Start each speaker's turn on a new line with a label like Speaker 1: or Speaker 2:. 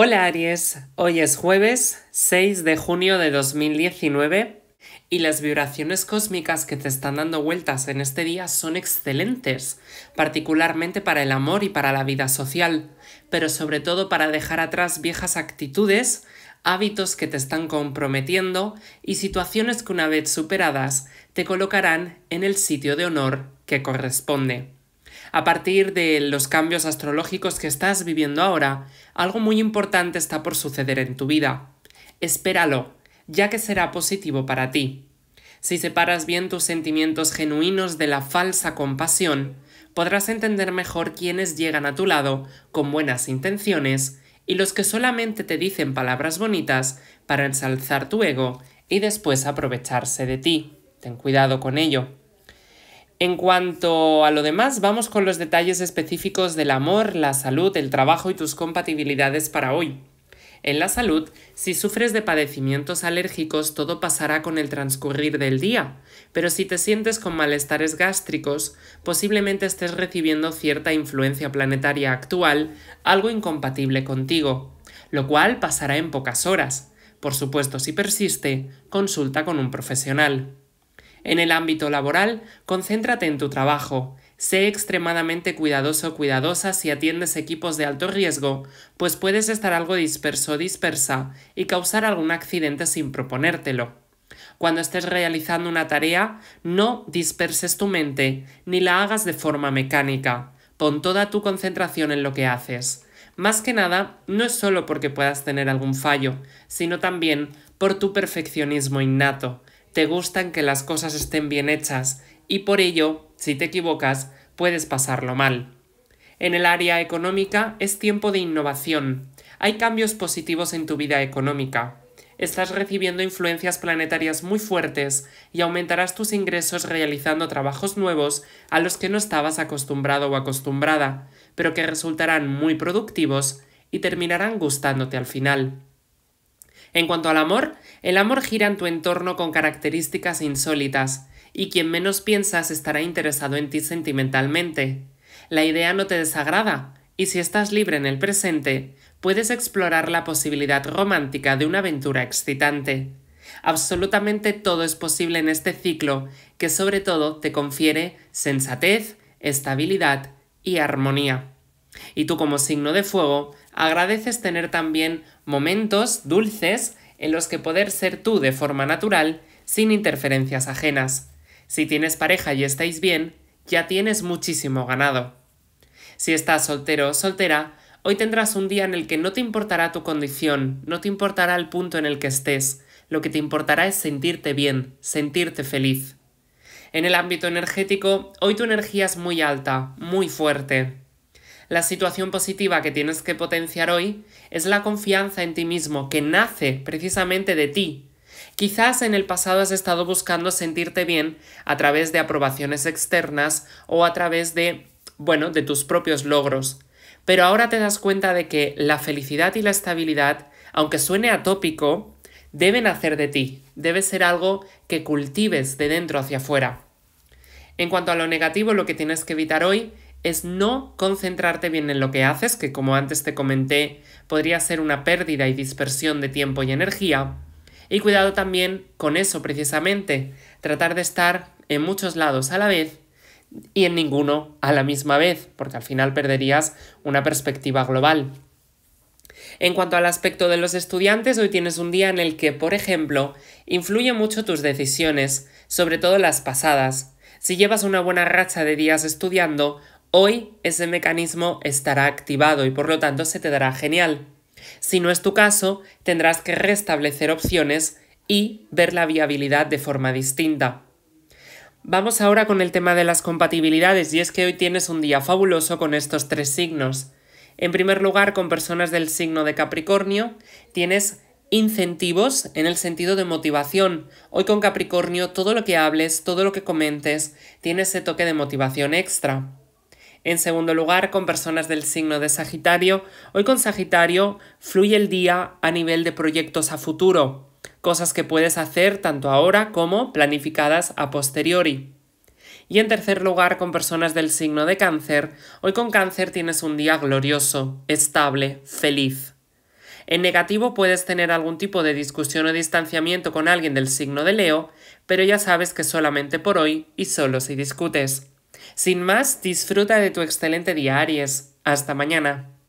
Speaker 1: Hola Aries, hoy es jueves 6 de junio de 2019 y las vibraciones cósmicas que te están dando vueltas en este día son excelentes, particularmente para el amor y para la vida social, pero sobre todo para dejar atrás viejas actitudes, hábitos que te están comprometiendo y situaciones que una vez superadas te colocarán en el sitio de honor que corresponde. A partir de los cambios astrológicos que estás viviendo ahora, algo muy importante está por suceder en tu vida. Espéralo, ya que será positivo para ti. Si separas bien tus sentimientos genuinos de la falsa compasión, podrás entender mejor quiénes llegan a tu lado con buenas intenciones y los que solamente te dicen palabras bonitas para ensalzar tu ego y después aprovecharse de ti. Ten cuidado con ello. En cuanto a lo demás, vamos con los detalles específicos del amor, la salud, el trabajo y tus compatibilidades para hoy. En la salud, si sufres de padecimientos alérgicos, todo pasará con el transcurrir del día, pero si te sientes con malestares gástricos, posiblemente estés recibiendo cierta influencia planetaria actual, algo incompatible contigo, lo cual pasará en pocas horas. Por supuesto, si persiste, consulta con un profesional. En el ámbito laboral, concéntrate en tu trabajo. Sé extremadamente cuidadoso o cuidadosa si atiendes equipos de alto riesgo, pues puedes estar algo disperso o dispersa y causar algún accidente sin proponértelo. Cuando estés realizando una tarea, no disperses tu mente ni la hagas de forma mecánica. Pon toda tu concentración en lo que haces. Más que nada, no es solo porque puedas tener algún fallo, sino también por tu perfeccionismo innato, te gustan que las cosas estén bien hechas y por ello, si te equivocas, puedes pasarlo mal. En el área económica es tiempo de innovación. Hay cambios positivos en tu vida económica. Estás recibiendo influencias planetarias muy fuertes y aumentarás tus ingresos realizando trabajos nuevos a los que no estabas acostumbrado o acostumbrada, pero que resultarán muy productivos y terminarán gustándote al final. En cuanto al amor, el amor gira en tu entorno con características insólitas, y quien menos piensas estará interesado en ti sentimentalmente. La idea no te desagrada, y si estás libre en el presente, puedes explorar la posibilidad romántica de una aventura excitante. Absolutamente todo es posible en este ciclo, que sobre todo te confiere sensatez, estabilidad y armonía. Y tú como signo de fuego, agradeces tener también momentos dulces en los que poder ser tú de forma natural, sin interferencias ajenas. Si tienes pareja y estáis bien, ya tienes muchísimo ganado. Si estás soltero o soltera, hoy tendrás un día en el que no te importará tu condición, no te importará el punto en el que estés, lo que te importará es sentirte bien, sentirte feliz. En el ámbito energético, hoy tu energía es muy alta, muy fuerte. La situación positiva que tienes que potenciar hoy es la confianza en ti mismo, que nace precisamente de ti. Quizás en el pasado has estado buscando sentirte bien a través de aprobaciones externas o a través de, bueno, de tus propios logros. Pero ahora te das cuenta de que la felicidad y la estabilidad, aunque suene atópico, deben hacer de ti, debe ser algo que cultives de dentro hacia afuera. En cuanto a lo negativo, lo que tienes que evitar hoy es no concentrarte bien en lo que haces, que como antes te comenté podría ser una pérdida y dispersión de tiempo y energía. Y cuidado también con eso precisamente, tratar de estar en muchos lados a la vez y en ninguno a la misma vez, porque al final perderías una perspectiva global. En cuanto al aspecto de los estudiantes, hoy tienes un día en el que, por ejemplo, influye mucho tus decisiones, sobre todo las pasadas. Si llevas una buena racha de días estudiando, hoy ese mecanismo estará activado y por lo tanto se te dará genial. Si no es tu caso, tendrás que restablecer opciones y ver la viabilidad de forma distinta. Vamos ahora con el tema de las compatibilidades y es que hoy tienes un día fabuloso con estos tres signos. En primer lugar, con personas del signo de Capricornio, tienes incentivos en el sentido de motivación. Hoy con Capricornio, todo lo que hables, todo lo que comentes, tiene ese toque de motivación extra. En segundo lugar, con personas del signo de Sagitario, hoy con Sagitario fluye el día a nivel de proyectos a futuro, cosas que puedes hacer tanto ahora como planificadas a posteriori. Y en tercer lugar, con personas del signo de cáncer, hoy con cáncer tienes un día glorioso, estable, feliz. En negativo puedes tener algún tipo de discusión o distanciamiento con alguien del signo de Leo, pero ya sabes que solamente por hoy y solo si discutes. Sin más, disfruta de tu excelente día, Aries. Hasta mañana.